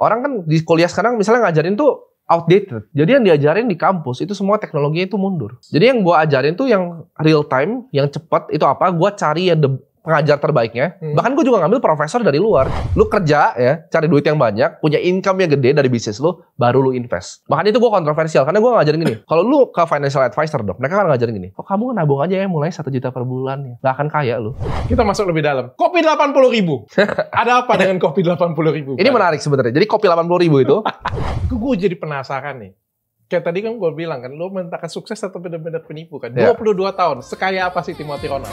orang kan di kuliah sekarang misalnya ngajarin tuh outdated. Jadi yang diajarin di kampus itu semua teknologinya itu mundur. Jadi yang gua ajarin tuh yang real time, yang cepat itu apa? Gua cari yang the pengajar terbaiknya. Hmm. Bahkan gue juga ngambil profesor dari luar. Lu kerja ya, cari duit yang banyak, punya income yang gede dari bisnis lu, baru lu invest. Bahkan itu gue kontroversial karena gue ngajarin gini. Kalau lu ke financial advisor dok, mereka kan ngajarin gini. Kok oh, kamu nabung aja ya mulai satu juta per bulan ya. Gak akan kaya lu. Kita masuk lebih dalam. Kopi delapan puluh ribu. Ada apa dengan kopi delapan puluh ribu? Ini menarik sebenarnya. Jadi kopi delapan puluh ribu itu. gue jadi penasaran nih kayak tadi kan gue bilang kan, lu mentakan sukses atau benar-benar penipu kan. Ya. puluh dua tahun, sekaya apa sih Timothy Ronald?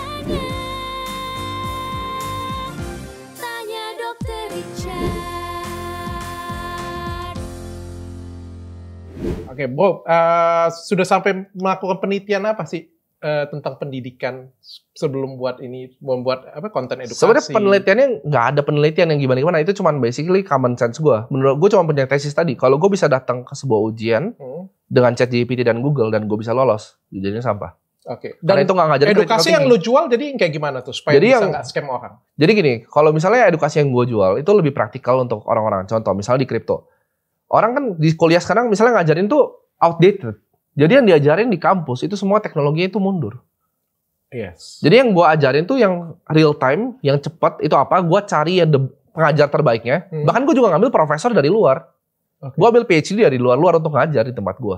Oke, okay, Bro, uh, eh, sudah sampai melakukan penelitian apa sih uh, tentang pendidikan sebelum buat ini membuat apa konten edukasi? Sebenarnya penelitiannya nggak ada penelitian yang gimana gimana itu cuma basically common sense gue. Menurut gue cuma punya tesis tadi. Kalau gue bisa datang ke sebuah ujian hmm. dengan chat GPT dan Google dan gue bisa lolos, jadinya sampah. Oke. Okay. Dan itu nggak ngajarin edukasi yang lo jual jadi kayak gimana tuh supaya jadi bisa nggak scam orang? Jadi gini, kalau misalnya edukasi yang gue jual itu lebih praktikal untuk orang-orang. Contoh misalnya di kripto orang kan di kuliah sekarang misalnya ngajarin tuh outdated. Jadi yang diajarin di kampus itu semua teknologinya itu mundur. Yes. Jadi yang gua ajarin tuh yang real time, yang cepat itu apa? Gua cari yang the pengajar terbaiknya. Hmm. Bahkan gue juga ngambil profesor dari luar. Okay. Gue ambil PhD dari luar-luar untuk ngajar di tempat gue.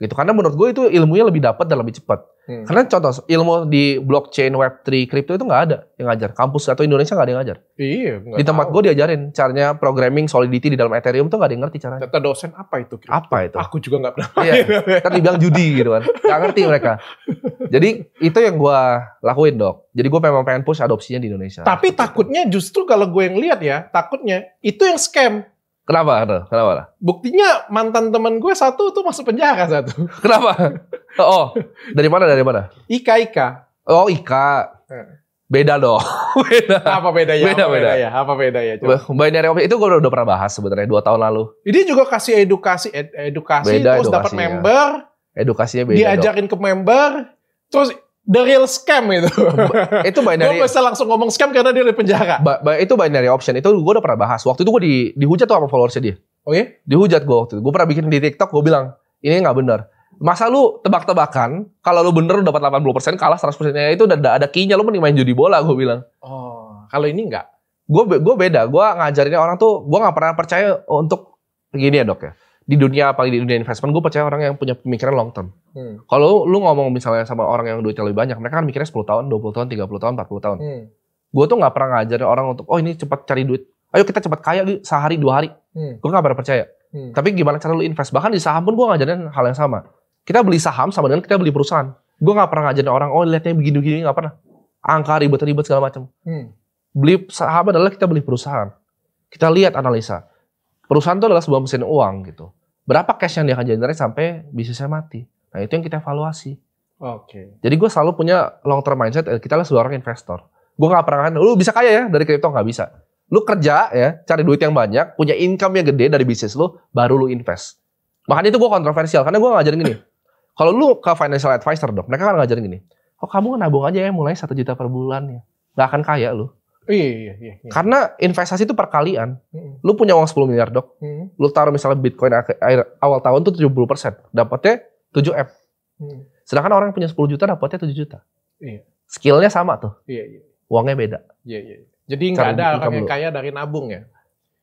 Gitu. Karena menurut gue itu ilmunya lebih dapat dan lebih cepat. Hmm. Karena contoh ilmu di blockchain, web3, crypto itu nggak ada yang ngajar. Kampus atau Indonesia nggak ada yang ngajar. Iya. Di tempat gue diajarin caranya programming solidity di dalam Ethereum tuh nggak ada yang ngerti caranya. Kata dosen apa itu? Crypto? Apa itu? Aku juga nggak pernah. Iya. Kan dibilang judi gitu kan. Gak ngerti mereka. Jadi itu yang gue lakuin dok. Jadi gue memang pengen push adopsinya di Indonesia. Tapi takutnya justru kalau gue yang lihat ya, takutnya itu yang scam Kenapa? Kenapa? Buktinya mantan teman gue satu tuh masuk penjara satu. Kenapa? Oh, oh, dari mana? Dari mana? Ika Ika. Oh Ika. Eh. Beda dong. beda. Apa bedanya? Beda, apa beda. ya. Apa bedanya? Coba. Binary option itu gue udah, udah pernah bahas sebenarnya dua tahun lalu. Ini juga kasih edukasi, ed edukasi beda terus dapat member. Edukasinya beda. Diajarin dong. ke member, terus the real scam itu. itu binary. gue bisa langsung ngomong scam karena dia di penjara. Ba ba itu binary option. Itu gue udah pernah bahas. Waktu itu gue di dihujat tuh sama followersnya dia. Oke? Oh okay? Iya? Dihujat gue waktu itu. Gue pernah bikin di TikTok. Gue bilang ini nggak benar. Masa lu tebak-tebakan, kalau lu bener lu dapat 80%, kalah 100% persennya itu udah ada key-nya, lu mending main judi bola, gue bilang. Oh, kalau ini enggak? Gue gue beda, gue ngajarinnya orang tuh, gue nggak pernah percaya untuk gini ya dok ya di dunia apalagi di dunia investment gue percaya orang yang punya pemikiran long term. Hmm. Kalau lu ngomong misalnya sama orang yang duitnya lebih banyak, mereka kan mikirnya 10 tahun, 20 tahun, 30 tahun, 40 tahun. Hmm. Gue tuh nggak pernah ngajarin orang untuk oh ini cepat cari duit. Ayo kita cepat kaya sehari dua hari. Hmm. Gue nggak pernah percaya. Hmm. Tapi gimana cara lu invest? Bahkan di saham pun gue ngajarin hal yang sama. Kita beli saham sama dengan kita beli perusahaan. Gue nggak pernah ngajarin orang oh lihatnya begini-begini nggak pernah. Angka ribet-ribet segala macam. Hmm. Beli saham adalah kita beli perusahaan. Kita lihat analisa perusahaan itu adalah sebuah mesin uang gitu. Berapa cash yang dia akan generate sampai bisnisnya mati. Nah itu yang kita evaluasi. Oke. Okay. Jadi gue selalu punya long term mindset. Eh, kita adalah seorang investor. Gue nggak pernah kan, lu bisa kaya ya dari kripto nggak bisa. Lu kerja ya, cari duit yang banyak, punya income yang gede dari bisnis lu, baru lu invest. Makanya itu gue kontroversial karena gue ngajarin gini. Kalau lu ke financial advisor dok, mereka kan ngajarin gini. Oh kamu nabung aja ya mulai satu juta per bulan ya. Gak akan kaya lu. Iya iya, iya, iya, iya, Karena investasi itu perkalian. Lu punya uang 10 miliar, Dok. Lu taruh misalnya Bitcoin akhir, awal tahun tuh 70%, dapatnya 7 M. Sedangkan orang yang punya 10 juta dapatnya 7 juta. Iya. Skillnya sama tuh. Iya, iya. Uangnya beda. Iya, iya. iya. Jadi nggak ada orang yang kaya dari nabung ya?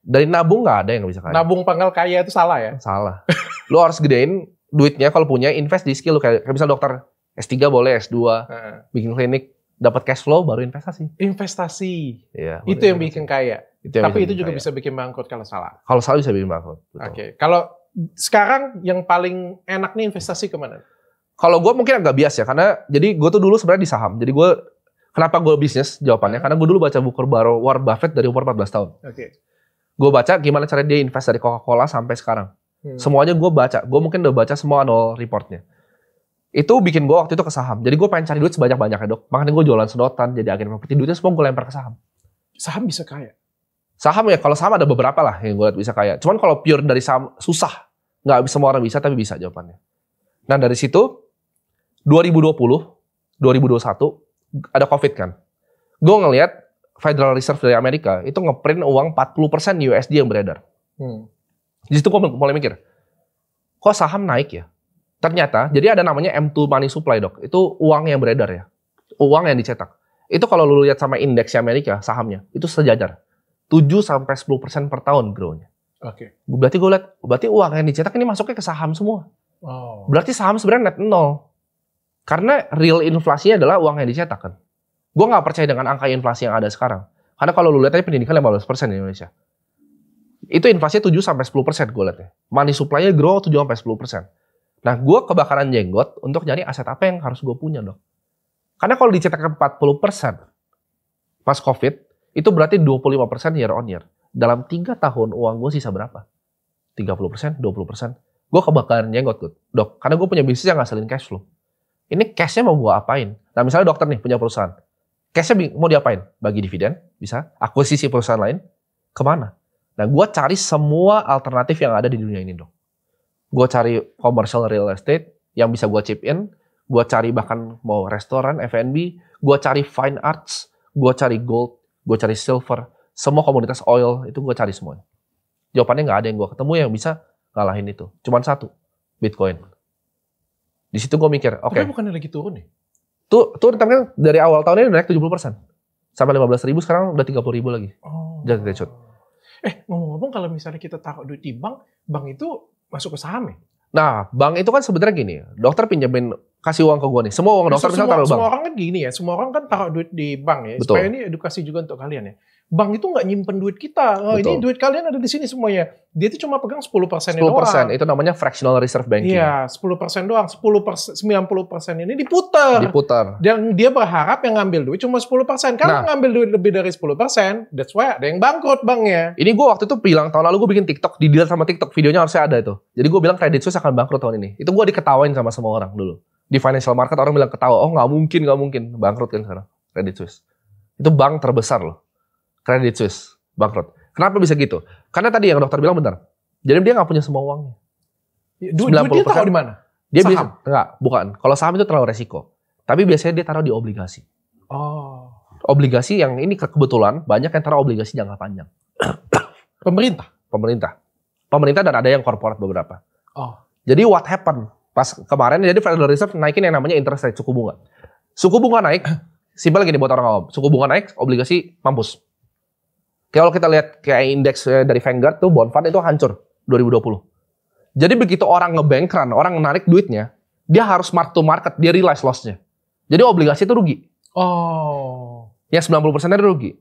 Dari nabung nggak ada yang bisa kaya. Nabung pangkal kaya itu salah ya? Salah. lu harus gedein duitnya kalau punya invest di skill lu kayak, kayak misalnya dokter S3 boleh, S2, uh. bikin klinik dapat cash flow baru investasi. Investasi. Iya. Itu yang bikin kaya. Itu yang Tapi bikin itu juga kaya. bisa bikin bangkrut kalau salah. Kalau salah bisa bikin bangkrut. Oke. Okay. Kalau sekarang yang paling enak nih investasi kemana? Kalau gue mungkin agak bias ya karena jadi gue tuh dulu sebenarnya di saham. Jadi gue kenapa gue bisnis jawabannya karena gue dulu baca buku baru Warren Buffett dari umur 14 tahun. Oke. Okay. Gue baca gimana cara dia invest dari Coca-Cola sampai sekarang. Hmm. Semuanya gue baca. Gue mungkin udah baca semua annual reportnya itu bikin gue waktu itu ke saham. Jadi gue pengen cari duit sebanyak-banyaknya dok. Makanya gue jualan sedotan. Jadi akhirnya properti duitnya semua gue lempar ke saham. Saham bisa kaya? Saham ya kalau saham ada beberapa lah yang gue lihat bisa kaya. Cuman kalau pure dari saham susah. Nggak semua orang bisa tapi bisa jawabannya. Nah dari situ 2020, 2021 ada covid kan. Gue ngelihat Federal Reserve dari Amerika itu ngeprint uang 40% USD yang beredar. Hmm. Di situ gue mulai mikir, kok saham naik ya? Ternyata, jadi ada namanya M2 money supply dok. Itu uang yang beredar ya. Uang yang dicetak. Itu kalau lu lihat sama indeks Amerika, sahamnya, itu sejajar. 7-10% per tahun grownya. Oke. Okay. Berarti gue lihat, berarti uang yang dicetak ini masuknya ke saham semua. Oh. Berarti saham sebenarnya net nol. Karena real inflasinya adalah uang yang dicetak kan. Gue nggak percaya dengan angka inflasi yang ada sekarang. Karena kalau lu lihat tadi pendidikan 15% di Indonesia. Itu inflasinya 7 10% gue ya. Money supply-nya grow 7 10%. Nah, gue kebakaran jenggot untuk nyari aset apa yang harus gue punya dong. Karena kalau dicetak 40% persen pas COVID, itu berarti 25% persen year on year. Dalam 3 tahun uang gue sisa berapa? 30%, persen 20%. persen Gue kebakaran jenggot, good. dok. Karena gue punya bisnis yang ngasalin cash flow. Ini cashnya mau gue apain? Nah, misalnya dokter nih punya perusahaan. Cashnya mau diapain? Bagi dividen, bisa. Akuisisi perusahaan lain, kemana? Nah, gue cari semua alternatif yang ada di dunia ini, dok gue cari commercial real estate yang bisa gue chip in, gue cari bahkan mau restoran, F&B, gue cari fine arts, gue cari gold, gue cari silver, semua komunitas oil itu gue cari semua. Jawabannya nggak ada yang gue ketemu yang bisa ngalahin itu. Cuman satu, Bitcoin. Di situ gue mikir, oke. Okay, bukan lagi turun nih? Ya? Tuh, tuh, tapi kan dari awal tahun ini naik 70%. Sampai 15 ribu, sekarang udah 30 ribu lagi. Oh. Jadi Eh, ngomong-ngomong kalau misalnya kita taruh duit di bank, bank itu masuk ke saham ya? Nah, bank itu kan sebenarnya gini, dokter pinjamin kasih uang ke gua nih. Semua uang dokter bisa taruh bank. Semua orang kan gini ya, semua orang kan taruh duit di bank ya. Betul. Supaya ini edukasi juga untuk kalian ya bank itu nggak nyimpen duit kita. Oh, ini duit kalian ada di sini semuanya. Dia itu cuma pegang 10% persen doang. 10% itu namanya fractional reserve banking. Iya, 10% doang. 10 persen, 90% ini diputar. Diputar. Dan dia berharap yang ngambil duit cuma 10%. Karena nah, ngambil duit lebih dari 10%, that's why ada yang bangkrut banknya. Ini gue waktu itu bilang, tahun lalu gue bikin TikTok, di deal sama TikTok, videonya harusnya ada itu. Jadi gue bilang Credit Suisse akan bangkrut tahun ini. Itu gue diketawain sama semua orang dulu. Di financial market orang bilang ketawa, oh nggak mungkin, nggak mungkin. Bangkrut kan sekarang, Credit Suisse. Itu bank terbesar loh Credit Suisse bangkrut. Kenapa bisa gitu? Karena tadi yang dokter bilang benar. Jadi dia nggak punya semua uangnya. Ya, Dua puluh dia di mana? Dia saham? Bisa, enggak, bukan. Kalau saham itu terlalu resiko. Tapi biasanya dia taruh di obligasi. Oh. Obligasi yang ini kebetulan banyak yang taruh obligasi jangka panjang. Pemerintah? Pemerintah. Pemerintah dan ada yang korporat beberapa. Oh. Jadi what happen? Pas kemarin jadi Federal Reserve naikin yang namanya interest rate, suku bunga. Suku bunga naik, simpel gini buat orang awam. Suku bunga naik, obligasi mampus. Kalau kita lihat kayak indeks eh, dari Vanguard tuh bond fund itu hancur 2020. Jadi begitu orang run, orang narik duitnya, dia harus mark to market, dia realize lossnya. Jadi obligasi itu rugi. Oh. Ya 90 dari rugi.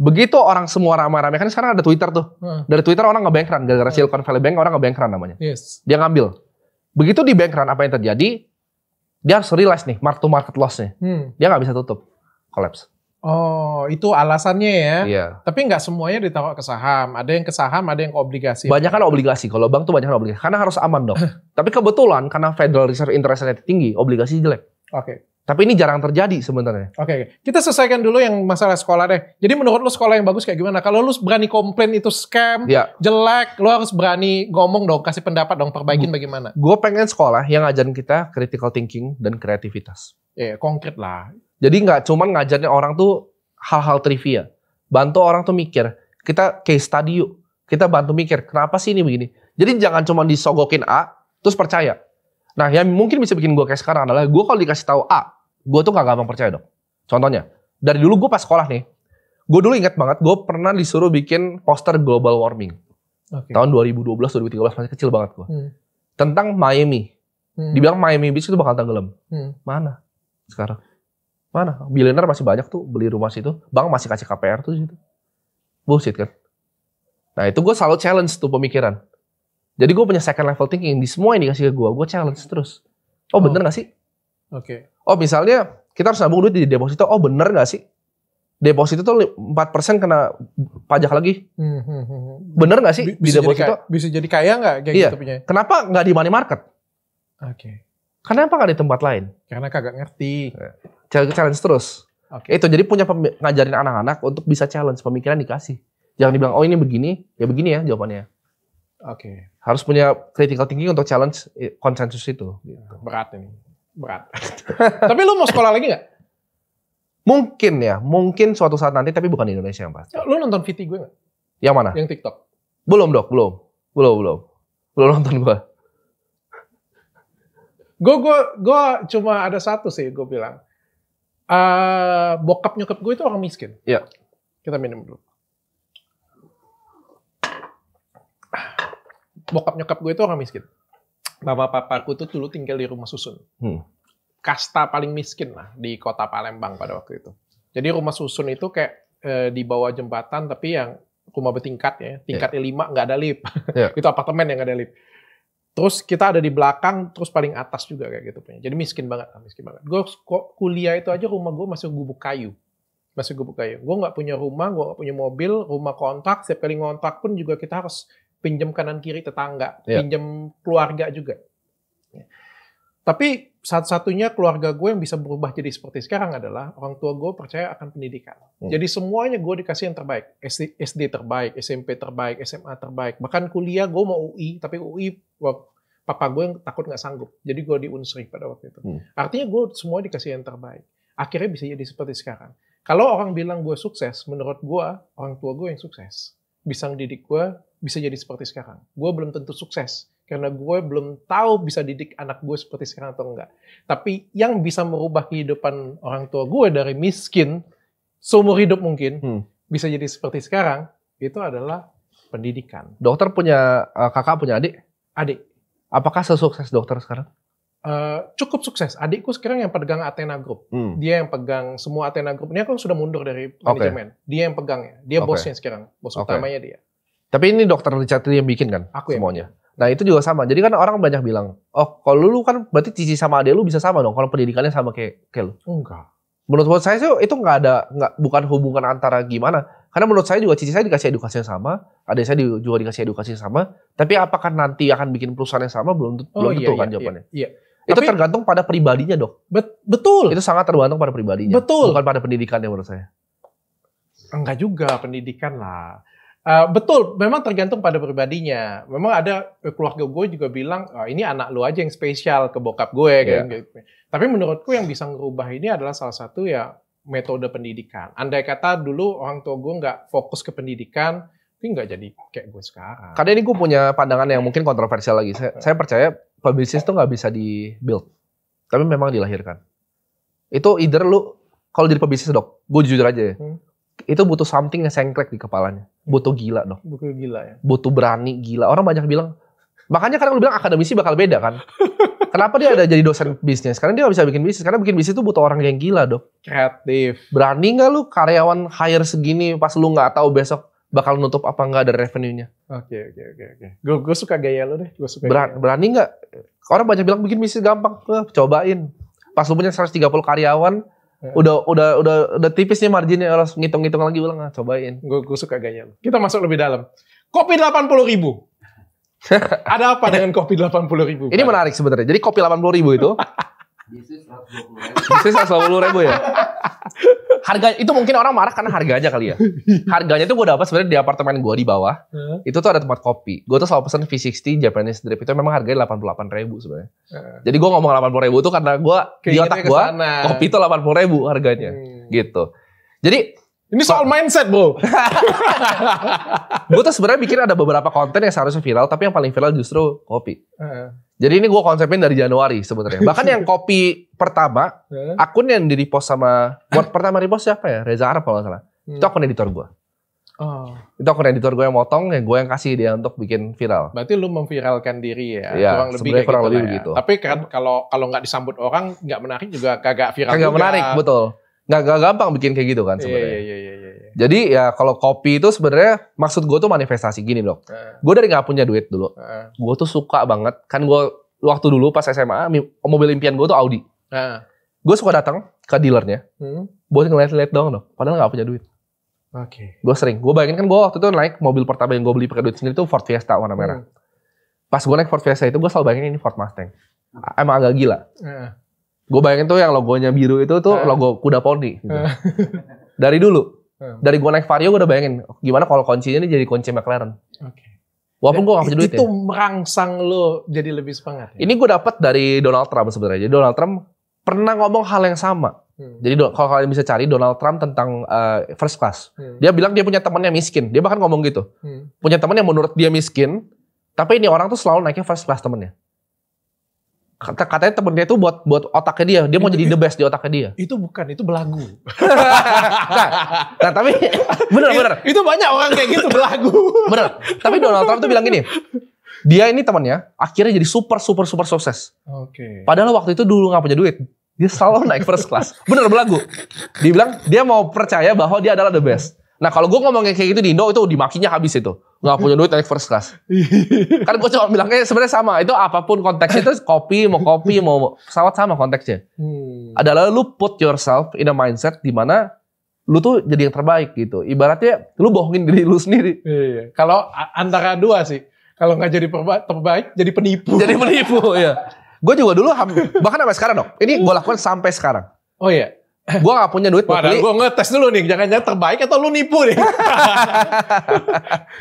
Begitu orang semua rame-rame kan sekarang ada Twitter tuh. Hmm. Dari Twitter orang run gara-gara hmm. Silicon Valley Bank orang run namanya. Yes. Dia ngambil. Begitu di run apa yang terjadi? Dia harus realize nih mark to market lossnya. Hmm. Dia nggak bisa tutup, collapse. Oh, itu alasannya ya. Iya. Tapi nggak semuanya ditaruh ke saham. Ada yang ke saham, ada yang ke obligasi. Banyak kan obligasi. Kalau bank tuh banyak kan obligasi. Karena harus aman dong. Tapi kebetulan karena Federal Reserve interest rate tinggi, obligasi jelek. Oke. Okay. Tapi ini jarang terjadi sebenarnya. Oke, okay, kita selesaikan dulu yang masalah sekolah deh. Jadi menurut lu sekolah yang bagus kayak gimana? Kalau lu berani komplain itu scam, yeah. jelek, lu harus berani ngomong dong, kasih pendapat dong, perbaikin bagaimana? Gue pengen sekolah yang ngajarin kita critical thinking dan kreativitas. Iya, yeah, konkret lah. Jadi nggak cuma ngajarnya orang tuh hal-hal trivia. Bantu orang tuh mikir. Kita case study yuk. Kita bantu mikir, kenapa sih ini begini? Jadi jangan cuma disogokin A, terus percaya Nah yang mungkin bisa bikin gue kayak sekarang adalah gue kalau dikasih tahu A, gue tuh gak gampang percaya dong. Contohnya, dari dulu gue pas sekolah nih, gue dulu ingat banget gue pernah disuruh bikin poster global warming. Okay. Tahun 2012-2013 masih kecil banget gue. Hmm. Tentang Miami. Hmm. Dibilang Miami Beach itu bakal tenggelam. Hmm. Mana sekarang? Mana? Billionaire masih banyak tuh beli rumah situ. Bank masih kasih KPR tuh situ. Bullshit kan? Nah itu gue selalu challenge tuh pemikiran. Jadi gue punya second level thinking di semua yang dikasih ke gue, gue challenge terus. Oh, oh. bener gak sih? Oke. Okay. Oh misalnya kita harus nabung duit di deposito, oh bener gak sih? Deposito tuh 4% kena pajak lagi. Hmm, hmm, hmm, bener gak sih bisa di deposito? Jadi kaya, bisa jadi kaya gak kayak iya. gitu punya? Kenapa gak di money market? Oke. Okay. Kenapa gak di tempat lain? Karena kagak ngerti. Iya. Challenge terus. Okay. Itu jadi punya ngajarin anak-anak untuk bisa challenge pemikiran dikasih. Jangan dibilang oh ini begini, ya begini ya jawabannya. Oke. Okay. Harus punya critical thinking untuk challenge konsensus itu. Gitu. Berat ini. Berat. tapi lu mau sekolah lagi gak? Mungkin ya, mungkin suatu saat nanti tapi bukan di Indonesia yang pasti. Lu nonton VT gue gak? Yang mana? Yang TikTok. Belum dok, belum. Belum, belum. Belum nonton gue. Gue gue gue cuma ada satu sih gue bilang. Uh, bokap nyokap gue itu orang miskin. Iya. Kita minum dulu. bokap nyokap gue itu orang miskin. Bapak papaku tuh dulu tinggal di rumah susun. Hmm. Kasta paling miskin lah di kota Palembang pada waktu itu. Jadi rumah susun itu kayak e, di bawah jembatan tapi yang rumah bertingkat ya. Tingkatnya yeah. lima nggak ada lift. Yeah. itu apartemen yang nggak ada lift. Terus kita ada di belakang, terus paling atas juga kayak gitu Jadi miskin banget, miskin banget. Gue kuliah itu aja rumah gue masih gubuk kayu masih gubuk kayu. Gue nggak punya rumah, gue nggak punya mobil, rumah kontak. Setiap kali ngontak pun juga kita harus pinjam kanan kiri tetangga, yeah. pinjam keluarga juga. Ya. Tapi satu-satunya keluarga gue yang bisa berubah jadi seperti sekarang adalah orang tua gue percaya akan pendidikan. Hmm. Jadi semuanya gue dikasih yang terbaik. SD, SD terbaik, SMP terbaik, SMA terbaik. Bahkan kuliah gue mau UI, tapi UI papa gue yang takut nggak sanggup. Jadi gue diunsri pada waktu itu. Hmm. Artinya gue semua dikasih yang terbaik. Akhirnya bisa jadi seperti sekarang. Kalau orang bilang gue sukses, menurut gue orang tua gue yang sukses bisa ngedidik gue bisa jadi seperti sekarang. Gue belum tentu sukses karena gue belum tahu bisa didik anak gue seperti sekarang atau enggak. Tapi yang bisa merubah kehidupan orang tua gue dari miskin seumur hidup mungkin hmm. bisa jadi seperti sekarang itu adalah pendidikan. Dokter punya eh, kakak punya adik? Adik. Apakah sesukses dokter sekarang? Eh, cukup sukses. Adikku sekarang yang pegang Athena Group. Hmm. Dia yang pegang semua Athena Group. Ini aku sudah mundur dari manajemen. Dia yang pegang ya. Dia okay. bosnya sekarang. Bos okay. utamanya dia. Tapi ini dokter Richard yang bikin kan aku ya? semuanya. Ya. Nah itu juga sama. Jadi kan orang banyak bilang, oh kalau lu kan berarti cici sama adik lu bisa sama dong. Kalau pendidikannya sama kayak, kayak lu. Enggak. Menurut saya sih itu nggak ada, nggak bukan hubungan antara gimana. Karena menurut saya juga cici saya dikasih edukasi yang sama, adik saya juga dikasih edukasi yang sama. Tapi apakah nanti akan bikin perusahaan yang sama belum, oh, belum iya, tentu iya, kan iya, jawabannya. Iya. iya itu tergantung pada pribadinya dok. Bet, betul. Itu sangat tergantung pada pribadinya. Betul. Bukan pada pendidikan ya menurut saya. Enggak juga pendidikan lah. Uh, betul, memang tergantung pada pribadinya. Memang ada eh, keluarga gue juga bilang, oh, ini anak lu aja yang spesial ke bokap gue. Yeah. Gitu. Tapi menurutku yang bisa ngerubah ini adalah salah satu ya metode pendidikan. Andai kata dulu orang tua gue nggak fokus ke pendidikan, tapi nggak jadi kayak gue sekarang. Karena ini gue punya pandangan yang mungkin kontroversial lagi. Saya, saya percaya pebisnis tuh nggak bisa di build tapi memang dilahirkan itu either lu kalau jadi pebisnis dok gue jujur aja ya hmm. itu butuh something yang sengklek di kepalanya butuh gila dok butuh gila ya butuh berani gila orang banyak bilang makanya kadang lu bilang akademisi bakal beda kan kenapa dia ada jadi dosen bisnis karena dia gak bisa bikin bisnis karena bikin bisnis itu butuh orang yang gila dok kreatif berani nggak lu karyawan hire segini pas lu nggak tahu besok bakal nutup apa enggak ada revenue-nya. Oke okay, oke okay, oke okay, oke. Gue suka gaya lo deh. Gue suka. Berani, gaya. berani nggak? Orang banyak bilang bikin bisnis gampang. Eh, cobain. Pas lu punya 130 karyawan, yeah. udah udah udah udah tipis nih marginnya harus ngitung-ngitung lagi ulang ah cobain. Gue gue suka gaya lo. Kita masuk lebih dalam. Kopi 80 ribu. ada apa dengan kopi delapan puluh ribu? Ini menarik sebenarnya. Jadi kopi delapan puluh ribu itu. bisnis 120 ribu. ribu ya harga itu mungkin orang marah karena harganya kali ya. Harganya itu gue dapat sebenarnya di apartemen gue di bawah. Hmm. Itu tuh ada tempat kopi. Gue tuh selalu pesen V60 Japanese drip itu memang harganya delapan puluh delapan ribu sebenarnya. Hmm. Jadi gue ngomong delapan puluh ribu itu karena gue di otak gue kopi itu delapan puluh ribu harganya. Hmm. Gitu. Jadi ini soal mindset bro. gue tuh sebenarnya bikin ada beberapa konten yang seharusnya viral, tapi yang paling viral justru kopi. Uh. Jadi ini gue konsepin dari Januari sebenarnya. Bahkan yang kopi pertama, akun yang di repost sama buat pertama repost siapa ya? Reza Arab kalau salah. Hmm. Itu akun editor gue. Oh. Itu akun editor gue yang motong, yang gue yang kasih dia untuk bikin viral. Berarti lu memviralkan diri ya, ya kurang lebih kurang gitu lebih ya. begitu. Ya. Tapi kan kalau kalau nggak disambut orang, nggak menarik juga kagak viral. Kagak menarik, betul. Nggak, gampang bikin kayak gitu kan sebenarnya. Iya, iya, iya, iya. Jadi ya kalau kopi itu sebenarnya maksud gue tuh manifestasi gini dok. Eh. Gue dari nggak punya duit dulu. Eh. Gue tuh suka banget. Kan gue waktu dulu pas SMA mobil impian gue tuh Audi. Eh. Gue suka datang ke dealernya. Hmm. Buat ngeliat-liat dong dok. Padahal nggak punya duit. Oke. Okay. Gue sering. Gue bayangin kan gue waktu itu naik mobil pertama yang gue beli pakai duit sendiri tuh Ford Fiesta warna merah. Hmm. Pas gue naik Ford Fiesta itu gue selalu bayangin ini Ford Mustang. Emang agak gila. Uh. Gue bayangin tuh yang logonya biru itu tuh uh. logo kuda poni. Gitu. dari dulu Hmm. Dari gue naik Vario gue udah bayangin gimana kalau kuncinya ini jadi kunci McLaren. Okay. Walaupun gue gak punya duit itu ya. merangsang lo jadi lebih semangat. Ya? Ini gue dapat dari Donald Trump sebenarnya. Jadi Donald Trump pernah ngomong hal yang sama. Hmm. Jadi kalau kalian bisa cari Donald Trump tentang uh, first class. Hmm. Dia bilang dia punya temannya miskin. Dia bahkan ngomong gitu. Hmm. Punya teman yang menurut dia miskin, tapi ini orang tuh selalu naiknya first class temennya kata katanya temen dia itu buat buat otaknya dia dia mau jadi the best di otaknya dia itu bukan itu belagu nah, nah tapi bener bener itu, itu banyak orang kayak gitu belagu bener tapi Donald Trump tuh bilang gini dia ini temannya akhirnya jadi super super super sukses oke okay. padahal waktu itu dulu nggak punya duit dia selalu naik first class bener belagu dia bilang dia mau percaya bahwa dia adalah the best nah kalau gue ngomongnya kayak gitu di Indo itu dimakinya habis itu nggak punya duit naik first class. kan gue cuma bilangnya sebenarnya sama. Itu apapun konteksnya itu kopi mau kopi mau pesawat sama konteksnya. Hmm. Adalah lu put yourself in a mindset di mana lu tuh jadi yang terbaik gitu. Ibaratnya lu bohongin diri lu sendiri. Iya. Kalau antara dua sih. Kalau nggak jadi terbaik, jadi penipu. Jadi penipu, ya. Gue juga dulu, bahkan sampai sekarang dong. Ini gue lakukan sampai sekarang. Oh iya? gue gak punya duit buat beli. Gue ngetes dulu nih, jangan-jangan terbaik atau lu nipu nih.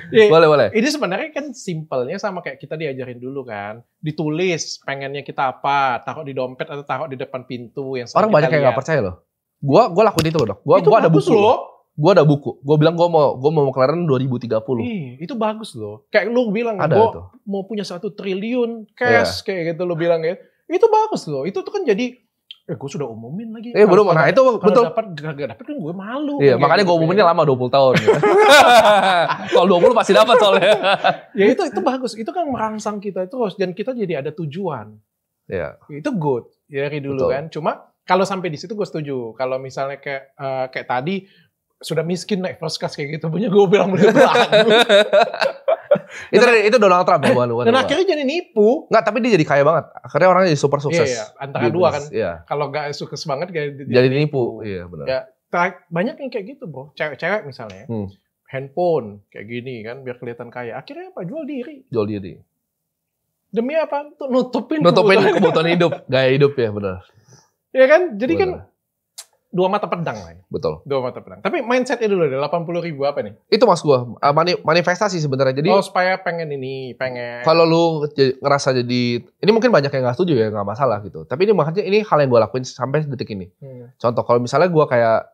Iya. boleh, boleh. Ini sebenarnya kan simpelnya sama kayak kita diajarin dulu kan. Ditulis pengennya kita apa, taruh di dompet atau taruh di depan pintu. yang Orang banyak yang gak percaya loh. Gue gua lakuin itu loh. Gua, itu gua ada buku loh. Gue ada buku. Gue bilang gue mau gue mau McLaren 2030. Ih, itu bagus loh. Kayak lu bilang gue mau punya satu triliun iya. cash yeah. kayak gitu lu bilang ya. Itu bagus loh. Itu tuh kan jadi Eh, gue sudah umumin lagi. Eh, belum. Nah, itu betul. Dapat gak dapat kan gue malu. Iya, makanya gue gitu. umuminnya lama dua puluh tahun. Kalau gitu. puluh pasti dapat soalnya. ya itu itu bagus. Itu kan merangsang kita terus dan kita jadi ada tujuan. Iya. Itu good ya dari dulu betul. kan. Cuma kalau sampai di situ gue setuju. Kalau misalnya kayak uh, kayak tadi sudah miskin naik first class kayak gitu punya gue bilang beli itu dan, itu Donald Trump ya bukan, bukan Dan akhirnya jadi nipu. Nggak, tapi dia jadi kaya banget. Akhirnya orangnya jadi super sukses. Iya, iya. antara dua kan. Iya. Kalau nggak sukses banget kayak jadi, jadi nipu. nipu. Iya, benar. Ya, banyak yang kayak gitu, Bro. Cewek-cewek misalnya. Hmm. Handphone kayak gini kan biar kelihatan kaya. Akhirnya apa? Jual diri. Jual diri. Demi apa? Untuk nutupin nutupin kebutuhan hidup, gaya hidup ya, benar. Ya kan? Jadi kan benar. kan dua mata pedang lah. Ya. Betul. Dua mata pedang. Tapi mindsetnya dulu deh, 80 ribu apa nih? Itu mas gua uh, manifestasi sebenarnya. Jadi oh supaya pengen ini, pengen. Kalau lu ngerasa jadi, ini mungkin banyak yang nggak setuju ya nggak masalah gitu. Tapi ini makanya ini hal yang gua lakuin sampai detik ini. Hmm. Contoh kalau misalnya gua kayak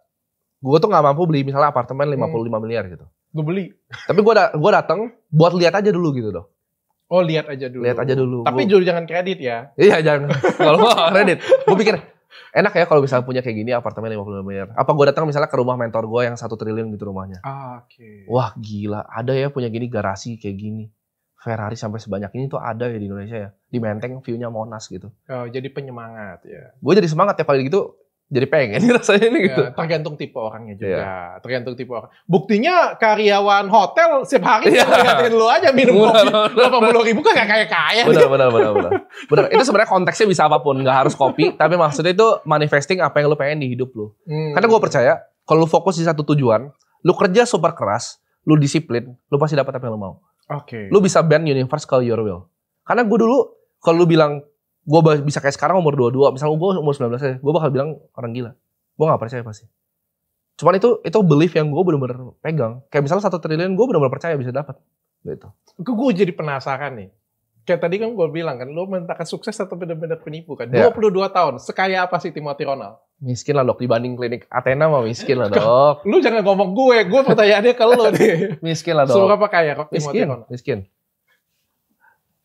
gua tuh nggak mampu beli misalnya apartemen 55 hmm. puluh miliar gitu. gue beli. Tapi gua da gua datang buat lihat aja dulu gitu dong. Oh lihat aja dulu. Lihat aja dulu. Tapi gua... jangan kredit ya. Iya jangan. Kalau kredit, gue pikir enak ya kalau misalnya punya kayak gini apartemen 50 miliar. Apa gue datang misalnya ke rumah mentor gue yang satu triliun gitu rumahnya. Ah, Oke. Okay. Wah gila, ada ya punya gini garasi kayak gini. Ferrari sampai sebanyak ini tuh ada ya di Indonesia ya. Di Menteng view-nya Monas gitu. Oh, jadi penyemangat ya. Gue jadi semangat ya kalau gitu jadi pengen rasanya ini ya, gitu. Ya, tergantung tipe orangnya juga. Ya. Tergantung tipe orang. Buktinya karyawan hotel setiap hari ya. ngatain lu aja minum benar, kopi delapan puluh ribu kan gak kaya kaya. Benar benar benar benar. benar. Itu sebenarnya konteksnya bisa apapun, Gak harus kopi. tapi maksudnya itu manifesting apa yang lu pengen di hidup lu. Hmm. Karena gue percaya kalau lu fokus di satu tujuan, lu kerja super keras, lu disiplin, lu pasti dapat apa yang lu mau. Oke. Okay. Lu bisa bend universe call your will. Karena gue dulu kalau lu bilang gue bisa kayak sekarang umur 22, misalnya gue umur 19 aja, gue bakal bilang orang gila. Gue gak percaya pasti. Cuman itu itu belief yang gue bener-bener pegang. Kayak misalnya satu triliun gue bener-bener percaya bisa dapat. Gitu. Gue jadi penasaran nih. Kayak tadi kan gue bilang kan, lo mentakan sukses atau bener-bener penipu kan. Yeah. 22 tahun, sekaya apa sih Timothy Ronald? Miskin lah dok, dibanding klinik Athena mah miskin lah dok. lu jangan ngomong gue, gue pertanyaannya ke lu nih. miskin lah dok. apa kaya kok Timothy miskin, Miskin.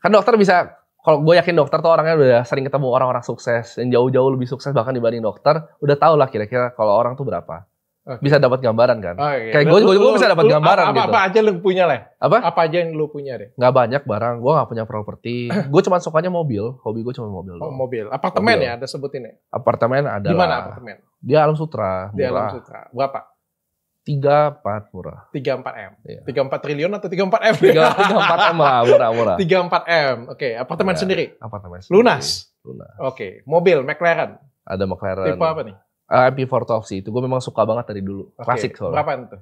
Kan dokter bisa kalau gue yakin dokter tuh orangnya udah sering ketemu orang-orang sukses yang jauh-jauh lebih sukses bahkan dibanding dokter udah tau lah kira-kira kalau orang tuh berapa okay. bisa dapat gambaran kan oh, iya. kayak gue gue bisa dapat gambaran apa, gitu apa aja lu punya lah apa apa aja yang lu punya deh nggak banyak barang gue nggak punya properti gue cuma sukanya mobil hobi gue cuma mobil oh, mobil apartemen mobil. ya ada sebutin ya apartemen ada di mana apartemen di Alam Sutra di Alam Sutra berapa tiga empat murah tiga empat m iya. tiga empat triliun atau tiga empat m tiga empat m lah murah murah tiga empat m oke apartemen ya, sendiri apartemen sendiri. lunas lunas oke okay. mobil McLaren ada McLaren tipe apa nih uh, mp top sih itu gue memang suka banget dari dulu okay. klasik soalnya berapa itu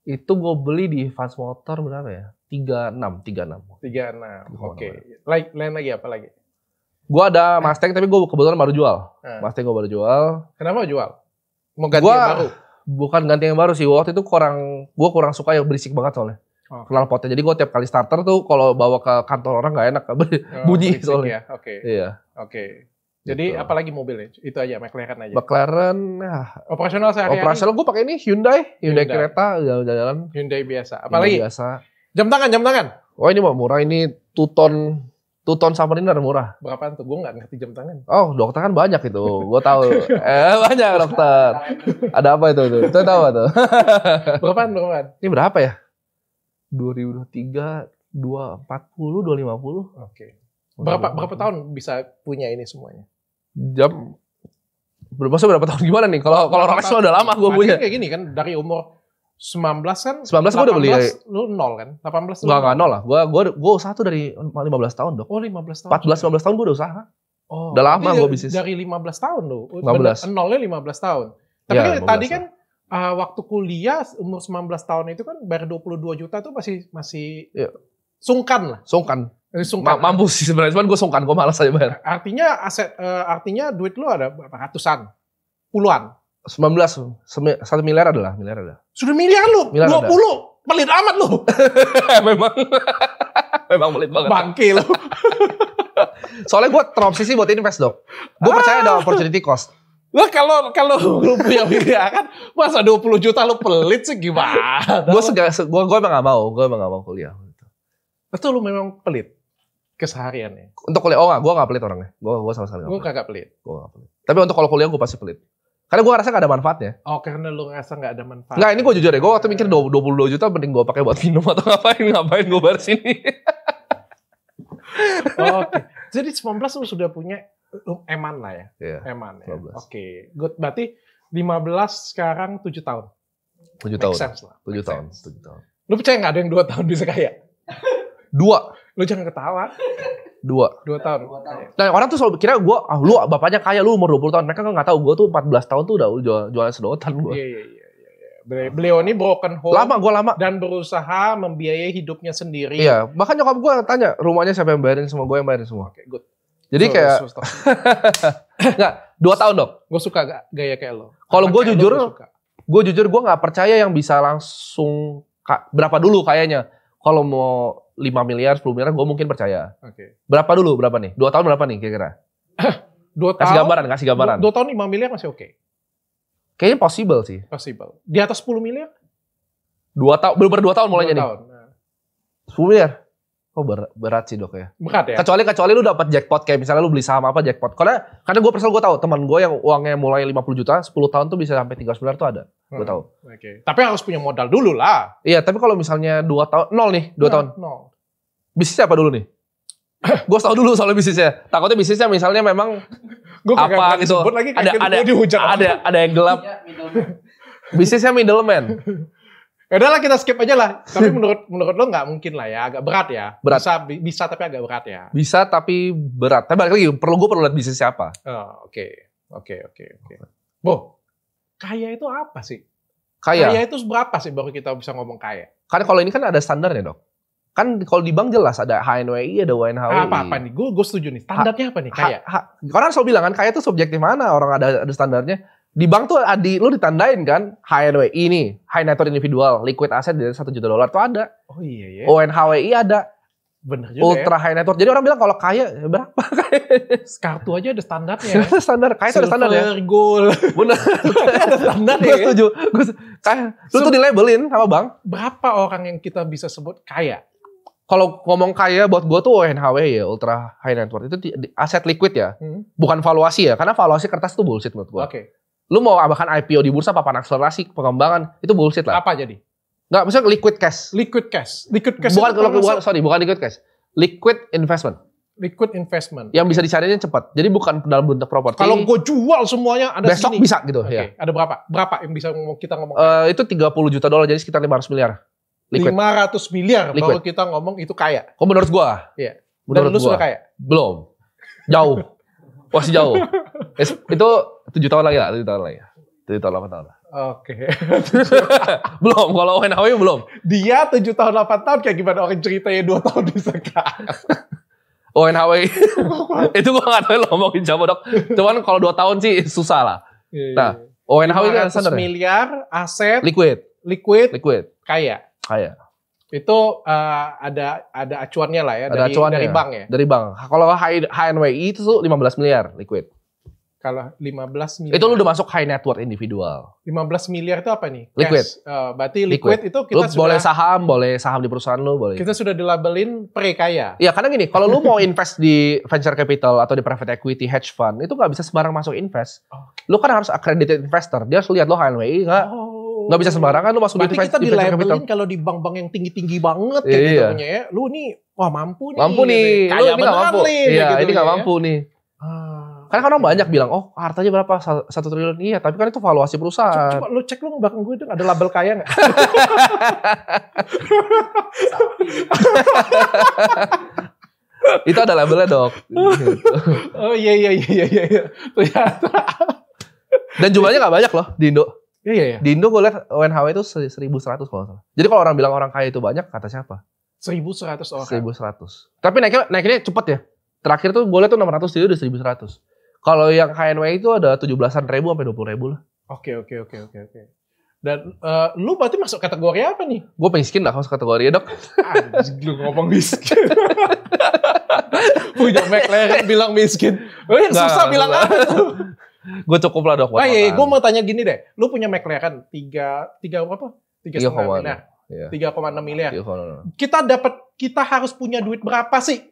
itu gue beli di Fast Motor berapa ya tiga enam tiga enam tiga enam oke like lain lagi apa lagi gue ada Mustang tapi gue kebetulan baru jual uh. Mustang gue baru jual kenapa jual mau ganti gua, yang baru bukan ganti yang baru sih. Waktu itu kurang gua kurang suka yang berisik banget soalnya. Oh. Kenal potnya. Jadi gue tiap kali starter tuh kalau bawa ke kantor orang nggak enak oh, bunyi soalnya. Ya? Oke. Okay. Iya. Oke. Okay. Gitu. Jadi gitu. apalagi mobilnya? Itu aja McLaren aja. McLaren nah. Operasional sehari-hari. Operasional gue pakai ini Hyundai, Hyundai, Hyundai. kereta jalan-jalan. Hyundai biasa. Apalagi? Hyundai biasa. Jam tangan, jam tangan. oh, ini mah murah ini Tuton Two tone submariner murah. Berapa tuh? Gue nggak ngerti jam tangan. Oh, dokter kan banyak itu. Gue tahu. eh, banyak dokter. Ada apa itu Itu tahu tuh. berapaan? Berapaan? Ini berapa ya? 2023, 240, 250. Oke. Okay. Berapa berapa tahun bisa punya ini semuanya? Jam sih berapa tahun gimana nih? Kalau kalau Rolex udah lama gue punya. Kayak gini kan dari umur 19 kan? 19 gue udah beli. Eh. Lu nol kan? 18 Enggak, enggak nol lah. Gue gua, gua usaha tuh dari 15 tahun dok. Oh 15 tahun. 14, 15 tahun gue udah usaha. Oh, udah lama gue bisnis. Dari 15 tahun lu. 15. Nolnya 15 tahun. Tapi ya, kan, tadi kan uh, waktu kuliah umur 19 tahun itu kan bayar 22 juta tuh masih masih ya. sungkan lah. Sungkan. Eh, sungkan. Ma mampu sih sebenarnya, cuman gue sungkan, gue malas aja bayar. Artinya aset, uh, artinya duit lu ada berapa ratusan, puluhan. 19 1 miliar adalah miliar adalah. Sudah miliar lu, miliar 20 ada. pelit amat lu. memang memang pelit banget. Bangke lu. Soalnya gue terobsesi buat invest dok. Gue ah. percaya ada ah. opportunity cost. Lu kalau kalau lu punya miliar kan masa 20 juta lu pelit sih gimana? gue segala, gue gue emang gak mau, gue emang gak mau kuliah. Itu lu memang pelit kesehariannya. Untuk kuliah, oh gak, gue gak pelit orangnya. Gue gue sama sekali gak. Gue kagak pelit. Gue gak pelit. Tapi untuk kalau kuliah gue pasti pelit. Karena gue ngerasa gak ada manfaatnya. Oh, karena lu ngerasa gak ada manfaat. Enggak, ini gue jujur ya. Gue waktu mikir 22 juta mending gue pakai buat minum atau ngapain. Ngapain gue bayar sini. oh, Oke. Okay. Jadi 19 lu sudah punya eman lah ya. Iya, Yeah, eman ya. Oke. Okay. Good. Berarti 15 sekarang 7 tahun. 7 Make tahun. Sense lah. 7 tahun. 7 tahun. Lu percaya gak ada yang 2 tahun bisa kaya? 2. Lu jangan ketawa. Dua. Dua tahun. Dua Nah, orang tuh selalu kira gue, ah lu bapaknya kaya, lu umur dua puluh tahun. Mereka nggak tahu gue tuh empat belas tahun tuh udah jual, jualan sedotan gue. Iya, iya, iya. iya, iya. Beliau ini broken home. Lama, gue lama. Dan berusaha membiayai hidupnya sendiri. Iya, bahkan nyokap gue tanya, rumahnya siapa yang bayarin semua, gue yang bayarin semua. Oke, okay, good. Jadi so, kayak, so, dua tahun dong. Gue suka gak gaya kayak lo. Kalau gue jujur, gue jujur gue nggak percaya yang bisa langsung berapa dulu kayaknya. Kalau mau 5 miliar, 10 miliar, gue mungkin percaya. Oke. Okay. Berapa dulu? Berapa nih? Dua tahun berapa nih kira-kira? Eh, dua tahun. Kasih gambaran, kasih gambaran. Dua, tahun 5 miliar masih oke. Okay. Kayaknya possible sih. Possible. Di atas 10 miliar? Dua tahun, belum berdua tahun mulainya dua tahun. nih. Nah. 10 miliar? Oh ber berat sih dok ya. Berat ya. Kecuali kecuali lu dapat jackpot kayak misalnya lu beli saham apa jackpot. Karena karena gue personal gue tahu teman gue yang uangnya mulai 50 juta, 10 tahun tuh bisa sampai 30 miliar tuh ada. Hmm. Gue tahu. Oke. Okay. Tapi harus punya modal dulu lah. Iya, tapi kalau misalnya dua tahun nol nih, dua nah, tahun. Nol bisnis apa dulu nih? gue tau dulu soal bisnisnya. Takutnya bisnisnya misalnya memang gua apa gitu. Lagi ada ada ada ada yang gelap. Iya, bisnisnya middleman. Ya udahlah kita skip aja lah. Tapi menurut menurut lo nggak mungkin lah ya, agak berat ya. Berat. Bisa bisa tapi agak berat ya. Bisa tapi berat. Tapi balik lagi perlu gue perlu lihat bisnis siapa. Oh, oke. Oke, oke, oke. Bo, kaya itu apa sih? Kaya. Kaya itu berapa sih baru kita bisa ngomong kaya? Karena kalau ini kan ada standarnya, Dok kan kalau di bank jelas ada HNWI ada WNHWI apa apa nih gue gue setuju nih standarnya ha, apa nih kaya ha, ha, orang selalu bilang kan kaya itu subjektif mana orang ada ada standarnya di bank tuh adi lu ditandain kan HNWI ini high net worth individual liquid asset dari satu juta dolar tuh ada oh iya ya ONHWI ada Bener juga Ultra ya. high net worth. Jadi orang bilang kalau kaya ya berapa kaya? Kartu aja ada standarnya. standar. Kaya itu ada standar ya. gold. Bener. standar ya. Gue setuju. Gue kaya. Lu tuh di labelin sama bang. Berapa orang yang kita bisa sebut kaya? kalau ngomong kaya buat gue tuh ONHW ya ultra high net worth itu di, aset liquid ya hmm. bukan valuasi ya karena valuasi kertas tuh bullshit menurut gue. Oke. Okay. Lu mau bahkan IPO di bursa papan akselerasi pengembangan itu bullshit lah. Apa jadi? Enggak, maksudnya liquid cash. Liquid cash. Liquid cash. Bukan kalau bukan, sorry, bukan liquid cash. Liquid investment. Liquid investment. Yang bisa dicarinya cepat. Jadi bukan dalam bentuk properti. Kalau gue jual semuanya ada Besok sini. bisa gitu okay. ya. Ada berapa? Berapa yang bisa kita ngomong? Uh, itu 30 juta dolar jadi sekitar 500 miliar lima ratus miliar kalau kita ngomong itu kaya. Kok menurut gua? Iya. Menurut Dan lu sudah kaya? Belum. Jauh. Masih jauh. itu tujuh tahun lagi lah, Tujuh tahun lagi. Tujuh tahun 8 tahun lah. Oke. Okay. belum, kalau ONAW belum. Dia tujuh tahun 8 tahun kayak gimana orang ceritanya dua tahun di sana. sekarang. ONHW itu gua gak tahu lo ngomongin jawab dok. Cuman kalau 2 tahun sih susah lah. Iya, iya, nah, iya. ONHW kan standar. Ya? miliar aset liquid. Liquid. Liquid. Kaya kaya. Itu uh, ada ada acuannya lah ya ada dari acuannya, dari ya. bank ya. Dari bank. Kalau HNWI itu tuh 15 miliar liquid. Kalau 15 miliar. Itu lu udah masuk high net worth individual. 15 miliar itu apa nih? Liquid. Cash. Uh, berarti liquid, liquid itu kita lu sudah boleh saham, boleh saham di perusahaan lu, boleh. Kita sudah dilabelin pre kaya. Iya, karena gini, kalau lu mau invest di venture capital atau di private equity hedge fund, itu nggak bisa sembarang masuk invest. Oh. Lu kan harus accredited investor. Dia harus lihat lu HNWI nggak. Oh Gak bisa sembarangan lu masuk Berarti di kita di labelin kalau di bank-bank yang tinggi-tinggi banget kayak gitu iya. gitu punya ya. Lu nih wah mampu nih. Mampu gitu. nih. Gitu. Kaya lu ini gak mampu. Nih, iya, gitu, ini gak ya. mampu nih. Ah. Karena kan orang banyak bilang, oh hartanya berapa? Satu triliun. Iya, tapi kan itu valuasi perusahaan. Coba, coba lu cek lu belakang gue itu ada label kaya nggak? itu ada labelnya dok. oh iya iya iya iya. iya. Ternyata. Dan jumlahnya gak banyak loh di Indo. Iya, iya, iya, Di Indo gue lihat UNHW itu 1100 kalau salah. Jadi kalau orang bilang orang kaya itu banyak, kata siapa? 1100 orang. 1100. Tapi naiknya naiknya cepet ya. Terakhir tuh gue lihat tuh 600 jadi udah 1100. Kalau yang KNW itu ada 17-an ribu sampai 20 ribu lah. Oke, oke, oke, oke, oke. Dan uh, lu berarti masuk kategori apa nih? Gue miskin lah masuk kategori ya dok. Anjir, lu ngomong miskin. Punya McLaren bilang miskin. Oh yang susah bilang apa tuh? gue cukup lah dok. Ah iya, iya gue mau tanya gini deh. Lu punya McLaren kan? tiga tiga apa? Tiga koma iya. miliar. Tiga koma enam miliar. 3, kita dapat kita harus punya duit berapa sih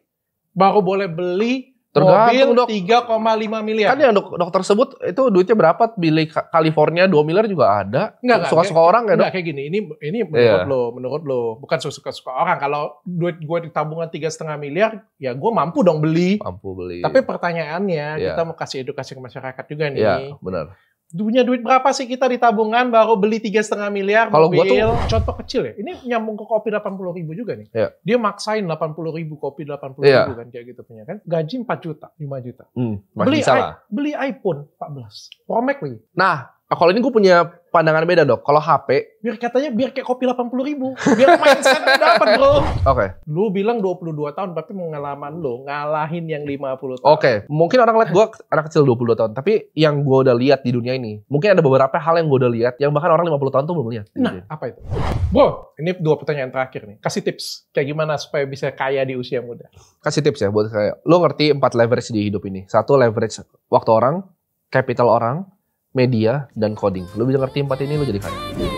baru boleh beli Tergantung koma 3,5 miliar. Kan yang dok dokter sebut itu duitnya berapa milik California dua miliar juga ada. Enggak, suka-suka orang ya, dok. Enggak kayak gini. Ini ini menurut yeah. lo, menurut lo bukan suka-suka orang. Kalau duit gue di tabungan tiga setengah miliar, ya gue mampu dong beli. Mampu beli. Tapi pertanyaannya yeah. kita mau kasih edukasi ke masyarakat juga iya, nih. Iya, yeah, benar punya duit berapa sih kita di tabungan baru beli tiga setengah miliar Kalau mobil. tuh... Contoh kecil ya. Ini nyambung ke kopi delapan puluh ribu juga nih. Iya. Dia maksain delapan puluh ribu kopi delapan puluh ribu iya. kan kayak gitu punya kan. Gaji empat juta, lima juta. Hmm, beli beli iPhone 14 Pro Max lagi. Nah, Ah, kalau ini gue punya pandangan beda dok. Kalau HP, biar katanya biar kayak kopi delapan puluh ribu. Biar mindset dapat bro. Oke. Okay. Lu bilang dua tahun, tapi pengalaman lu ngalahin yang lima puluh tahun. Oke. Okay. Mungkin orang lihat gue anak kecil dua 22 tahun. Tapi yang gue udah lihat di dunia ini, mungkin ada beberapa hal yang gue udah lihat, yang bahkan orang lima puluh tahun tuh belum lihat. Nah, apa itu? Bro, ini dua pertanyaan terakhir nih. Kasih tips. Kayak gimana supaya bisa kaya di usia muda? Kasih tips ya buat saya. lu ngerti empat leverage di hidup ini. Satu leverage waktu orang, capital orang, media, dan coding. lo bisa ngerti empat ini, lo jadi kaya.